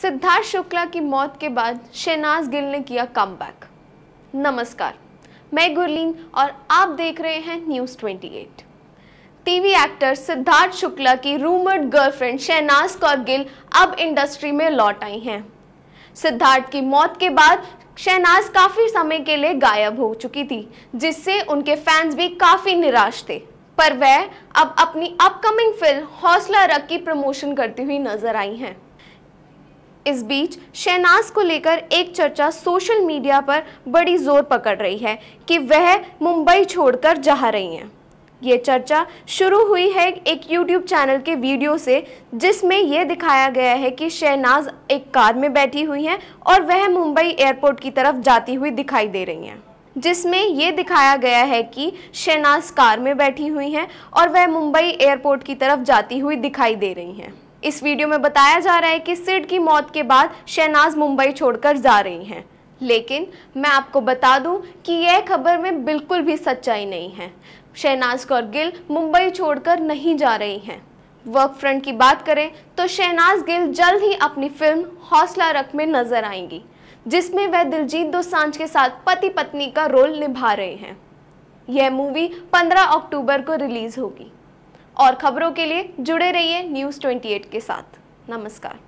सिद्धार्थ शुक्ला की मौत के बाद शहनाज गिल ने किया कम नमस्कार मैं गुरलीन और आप देख रहे हैं news 28। TV actor Siddharth Shukla की रूमर्ड गर्लफ्रेंड शहनाज कौर गिल अब इंडस्ट्री में लौट आई हैं सिद्धार्थ की मौत के बाद शहनाज काफी समय के लिए गायब हो चुकी थी जिससे उनके फैंस भी काफी निराश थे पर वह अब अपनी अपकमिंग फिल्म हौसला रख की प्रमोशन करती हुई नजर आई हैं इस बीच शहनाज को लेकर एक चर्चा सोशल मीडिया पर बड़ी जोर पकड़ रही है कि वह मुंबई छोड़कर जा रही हैं ये चर्चा शुरू हुई है एक यूट्यूब चैनल के वीडियो से जिसमें यह दिखाया गया है कि शहनाज एक कार में बैठी हुई हैं और वह मुंबई एयरपोर्ट की तरफ जाती हुई दिखाई दे रही हैं जिसमें ये दिखाया गया है कि शहनाज कार में बैठी हुई हैं और वह मुंबई एयरपोर्ट की तरफ जाती हुई दिखाई दे रही हैं इस वीडियो में बताया जा रहा है कि सिड की मौत के बाद शहनाज मुंबई छोड़कर जा रही हैं लेकिन मैं आपको बता दूं कि यह खबर में बिल्कुल भी सच्चाई नहीं है शहनाज कौर गिल मुंबई छोड़कर नहीं जा रही हैं वर्क फ्रंट की बात करें तो शहनाज गिल जल्द ही अपनी फिल्म हौसला रख में नजर आएंगी जिसमें वह दिलजीत दोसांझ के साथ पति पत्नी का रोल निभा रहे हैं यह मूवी 15 अक्टूबर को रिलीज होगी और खबरों के लिए जुड़े रहिए न्यूज़ 28 के साथ नमस्कार